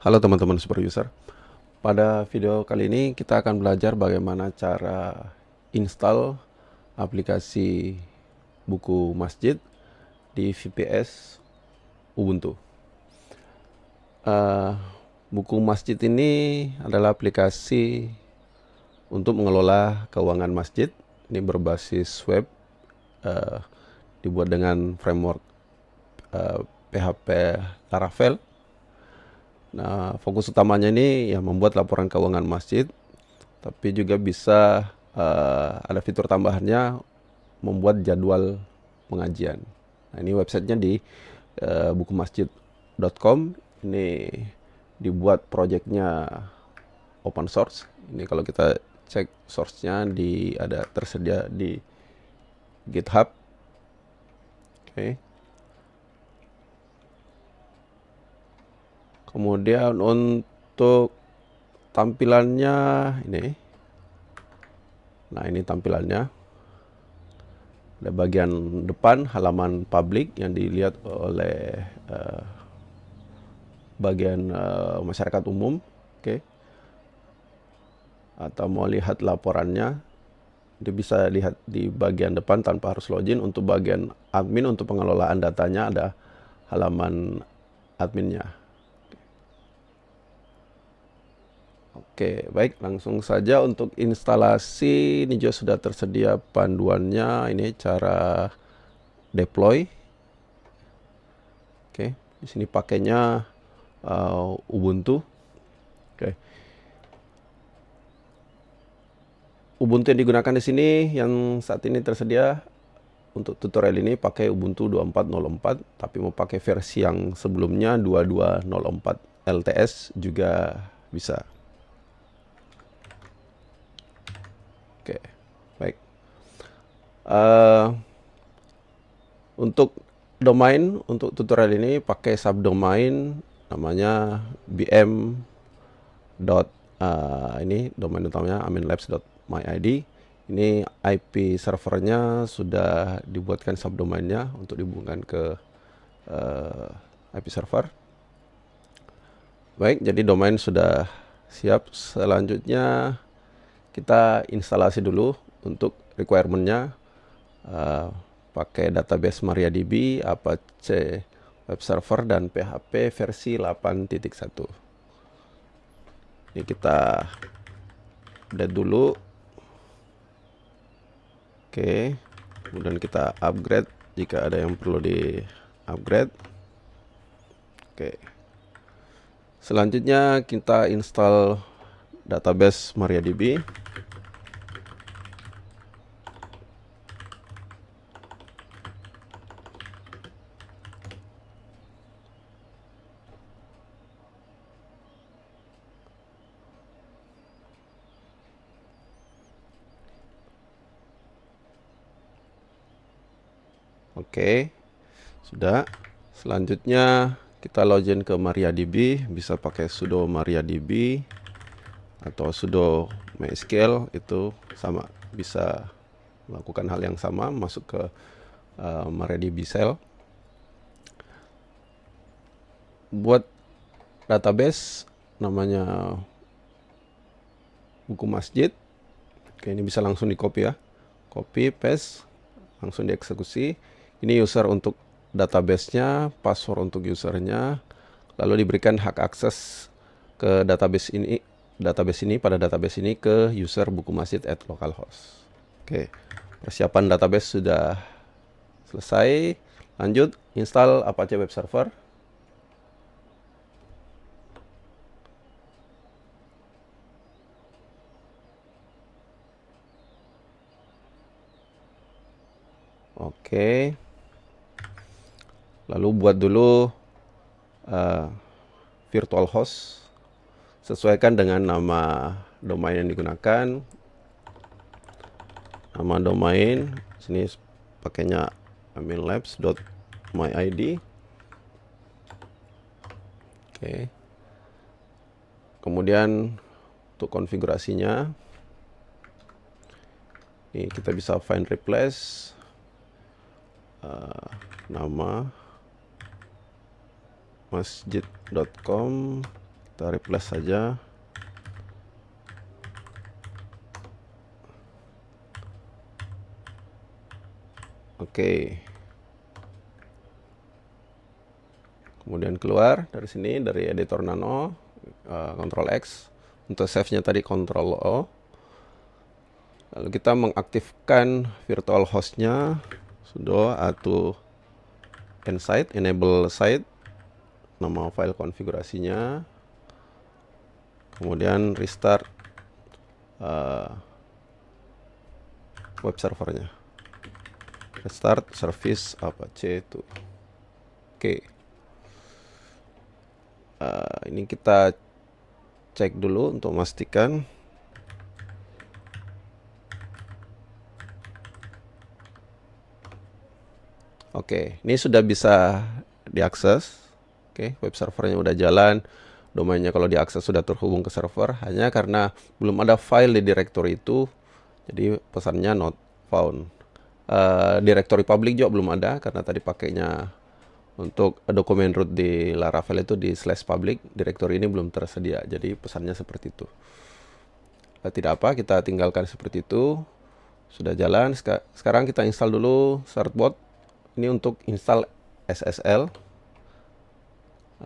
Halo teman-teman Super User. Pada video kali ini kita akan belajar bagaimana cara install aplikasi buku masjid di VPS Ubuntu. Uh, buku masjid ini adalah aplikasi untuk mengelola keuangan masjid. Ini berbasis web, uh, dibuat dengan framework uh, eh, PHP Laravel Nah, fokus utamanya ini ya membuat laporan keuangan masjid, tapi juga bisa uh, ada fitur tambahannya membuat jadwal pengajian. Nah, ini websitenya di uh, eh, bukumasjid.com. Ini dibuat proyeknya open source. Ini kalau kita cek source-nya di ada tersedia di GitHub. Oke. Okay. kemudian untuk tampilannya ini nah ini tampilannya ada bagian depan halaman publik yang dilihat oleh uh, bagian uh, masyarakat umum oke okay. atau mau lihat laporannya dia bisa lihat di bagian depan tanpa harus login untuk bagian admin untuk pengelolaan datanya ada halaman adminnya Oke, baik langsung saja untuk instalasi ini juga sudah tersedia panduannya. Ini cara deploy. Oke, di sini pakainya uh, Ubuntu. Oke. Ubuntu yang digunakan di sini yang saat ini tersedia untuk tutorial ini pakai Ubuntu 2404, tapi mau pakai versi yang sebelumnya 2204 LTS juga bisa. Oke, baik. Uh, untuk domain untuk tutorial ini pakai subdomain namanya bm uh, ini domain utamanya aminlabs.myid ini IP servernya sudah dibuatkan subdomainnya untuk dihubungkan ke uh, eh, IP server baik jadi domain sudah siap selanjutnya kita instalasi dulu untuk requirementnya uh, pakai database MariaDB, Apache Web Server dan PHP versi 8.1. Ini kita update dulu. Oke, kemudian kita upgrade jika ada yang perlu di upgrade. Oke. Selanjutnya kita install database MariaDB. Oke, sudah. Selanjutnya kita login ke MariaDB, bisa pakai sudo MariaDB atau sudo MySQL itu sama bisa melakukan hal yang sama masuk ke uh, eh, MariaDB Buat database namanya buku masjid. Oke, ini bisa langsung di copy ya. Copy, paste, langsung dieksekusi. Ini user untuk databasenya, password untuk usernya, lalu diberikan hak akses ke database ini database ini pada database ini ke user buku masjid at localhost. Oke, persiapan database sudah selesai. Lanjut, install Apache Web Server. Oke. Lalu buat dulu uh, virtual host sesuaikan dengan nama domain yang digunakan nama domain sini pakainya aminlabs.myid oke okay. kemudian untuk konfigurasinya ini kita bisa find replace uh, nama masjid.com kita replace saja oke kemudian keluar dari sini dari editor nano uh, control X untuk save nya tadi control O lalu kita mengaktifkan virtual host nya sudo atau n enable site nama file konfigurasinya kemudian restart uh, web servernya restart service apa C itu oke okay. uh, ini kita cek dulu untuk memastikan Oke, okay, ini sudah bisa diakses. Oke, okay, web servernya udah jalan domainnya kalau diakses sudah terhubung ke server hanya karena belum ada file di directory itu jadi pesannya not found uh, eh, directory public juga belum ada karena tadi pakainya untuk dokumen root di Laravel itu di slash public directory ini belum tersedia jadi pesannya seperti itu uh, tidak apa kita tinggalkan seperti itu sudah jalan sekarang kita install dulu startbot ini untuk install SSL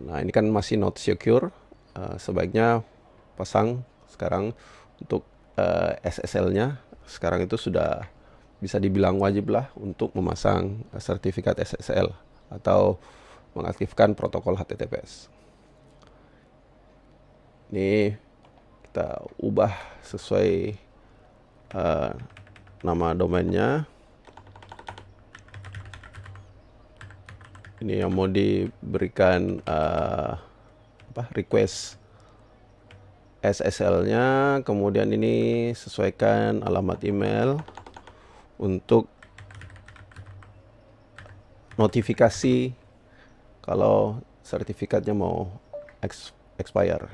Nah ini kan masih not secure, uh, sebaiknya pasang sekarang untuk uh, eh, SSL-nya sekarang itu sudah bisa dibilang wajib lah untuk memasang eh, sertifikat SSL atau mengaktifkan protokol HTTPS. Ini kita ubah sesuai uh, nama domainnya ini yang mau diberikan uh, apa request SSL-nya kemudian ini sesuaikan alamat email untuk notifikasi kalau sertifikatnya mau expire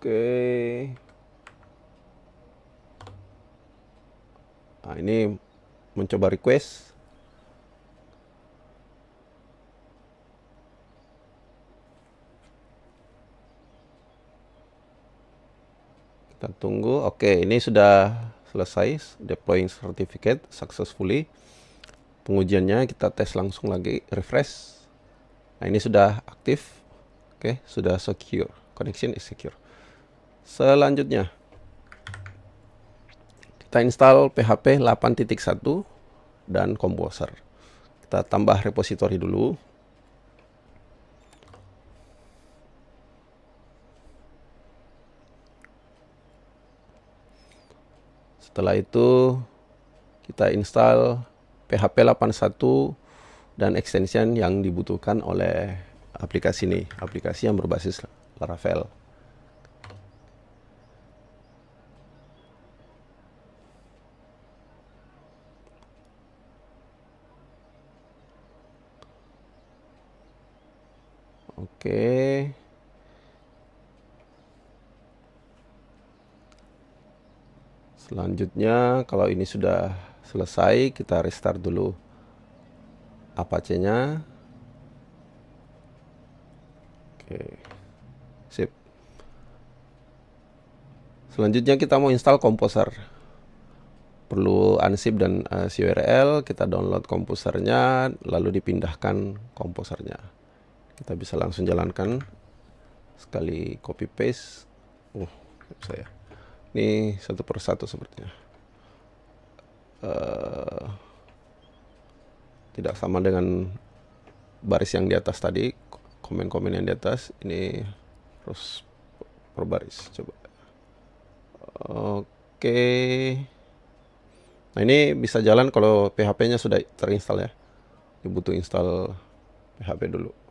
oke okay. Nah, ini mencoba request. Kita tunggu. Oke, ini sudah selesai deploying certificate successfully. Pengujiannya kita tes langsung lagi, refresh. Nah, ini sudah aktif. Oke, sudah secure. Connection is secure. Selanjutnya kita install PHP 8.1 dan Composer. Kita tambah repository dulu. Setelah itu kita install PHP 81 dan extension yang dibutuhkan oleh aplikasi ini, aplikasi yang berbasis Laravel. Oke. Selanjutnya kalau ini sudah selesai kita restart dulu Apache-nya. Oke. Sip. Selanjutnya kita mau install Composer. Perlu unzip dan uh, eh, CURL, kita download komposernya lalu dipindahkan komposernya kita bisa langsung jalankan sekali copy paste uh saya ini satu persatu sepertinya uh, tidak sama dengan baris yang di atas tadi komen-komen yang di atas ini terus per baris coba oke okay. nah ini bisa jalan kalau PHP nya sudah terinstall ya ini butuh install PHP dulu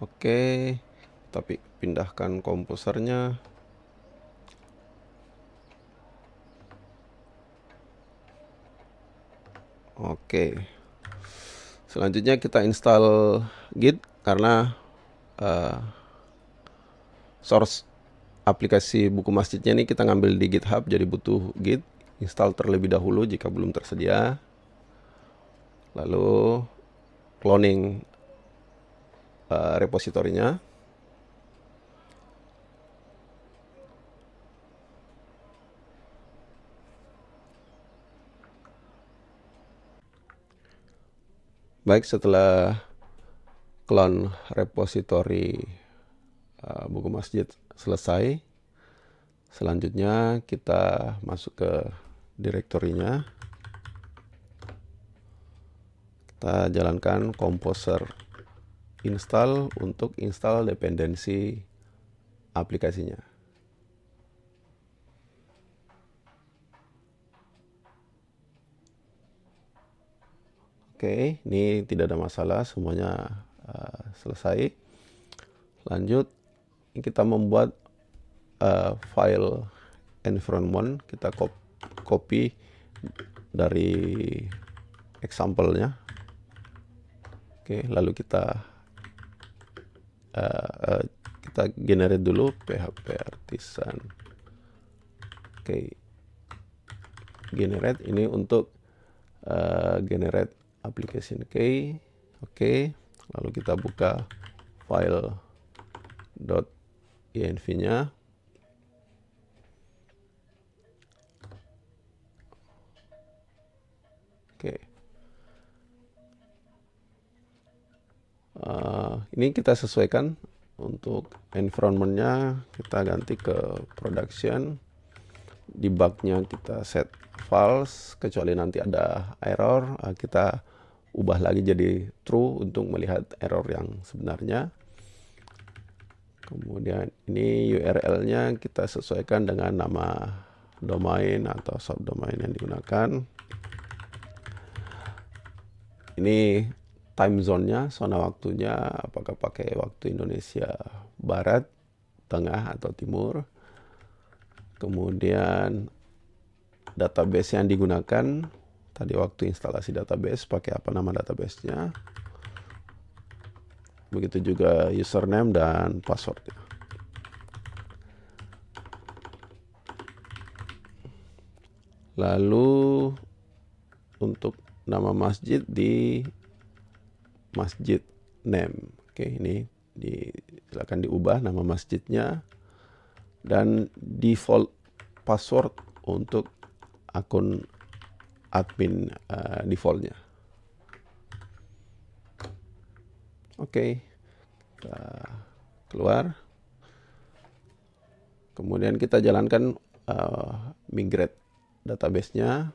Oke, tapi pindahkan komposernya. Oke. Selanjutnya kita install Git karena uh, source aplikasi buku masjidnya ini kita ngambil di GitHub jadi butuh Git install terlebih dahulu jika belum tersedia. Lalu cloning uh, repositorinya. Baik, setelah clone repository uh, eh, buku masjid selesai, selanjutnya kita masuk ke direktorinya. Kita jalankan composer install untuk install dependensi aplikasinya. Oke, ini tidak ada masalah, semuanya uh, selesai. Lanjut, kita membuat uh, file environment, kita copy dari example-nya. Oke, lalu kita uh, uh, kita generate dulu PHP artisan. Oke. Okay. Generate ini untuk uh, generate application key. Oke. Okay. Lalu kita buka file .env-nya. ini kita sesuaikan untuk environmentnya kita ganti ke production di bugnya kita set false kecuali nanti ada error eh, kita ubah lagi jadi true untuk melihat error yang sebenarnya kemudian ini URL nya kita sesuaikan dengan nama domain atau subdomain yang digunakan ini time zone-nya, zona waktunya, apakah pakai waktu Indonesia Barat, Tengah, atau Timur. Kemudian database yang digunakan, tadi waktu instalasi database, pakai apa nama databasenya. Begitu juga username dan passwordnya. Lalu untuk nama masjid di masjid name oke ini di silakan diubah nama masjidnya dan default password untuk akun admin uh, defaultnya oke okay. keluar kemudian kita jalankan uh, eh, migrate databasenya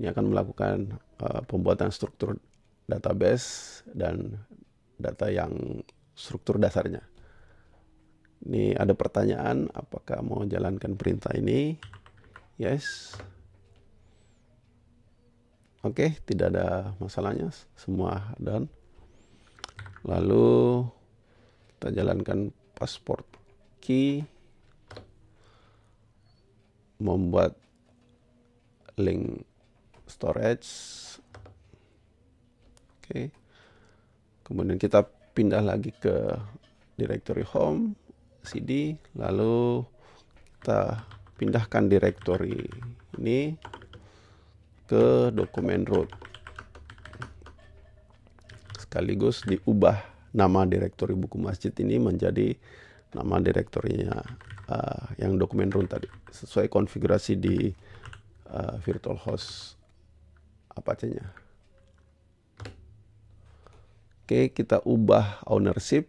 ini akan melakukan uh, pembuatan struktur database dan data yang struktur dasarnya. Ini ada pertanyaan, apakah mau jalankan perintah ini? Yes. Oke, okay, tidak ada masalahnya, semua done. Lalu kita jalankan passport key membuat link storage okay. kemudian kita pindah lagi ke directory home cd lalu kita pindahkan directory ini ke dokumen root sekaligus diubah nama direktori buku masjid ini menjadi nama direktorinya uh, yang dokumen root tadi sesuai konfigurasi di uh, virtual host apa nya Oke, kita ubah ownership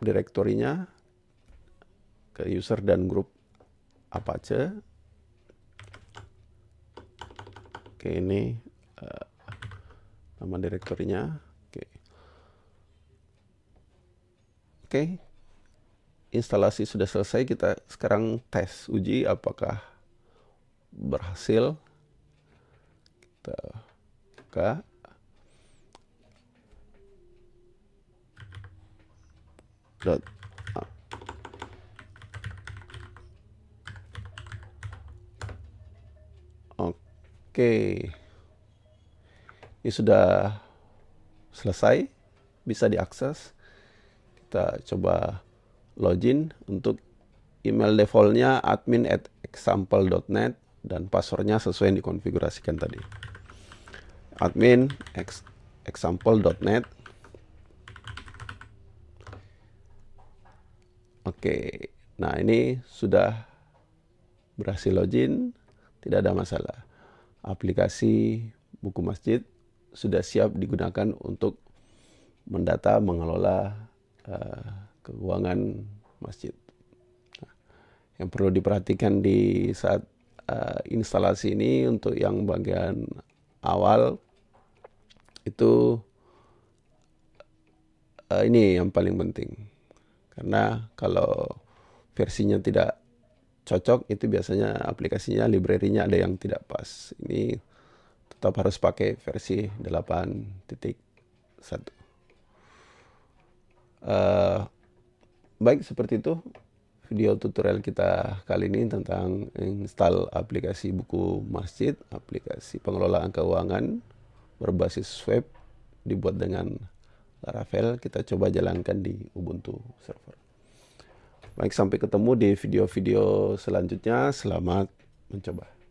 direktorinya ke user dan grup Apache. Oke, ini uh, nama direktorinya. Oke. okay. Instalasi sudah selesai, kita sekarang tes uji apakah berhasil. Kita buka. Blood. oke okay. ini sudah selesai bisa diakses kita coba login untuk email defaultnya admin at example.net dan passwordnya sesuai yang dikonfigurasikan tadi admin example.net Oke, nah ini sudah berhasil login, tidak ada masalah. Aplikasi buku masjid sudah siap digunakan untuk mendata mengelola uh, keuangan masjid. Nah, yang perlu diperhatikan di saat uh, instalasi ini untuk yang bagian awal itu uh, ini yang paling penting karena kalau versinya tidak cocok itu biasanya aplikasinya library ada yang tidak pas. Ini tetap harus pakai versi 8.1. Uh, eh, baik seperti itu video tutorial kita kali ini tentang install aplikasi buku masjid, aplikasi pengelolaan keuangan berbasis web dibuat dengan Laravel kita coba jalankan di Ubuntu server. Baik, sampai ketemu di video-video selanjutnya. Selamat mencoba.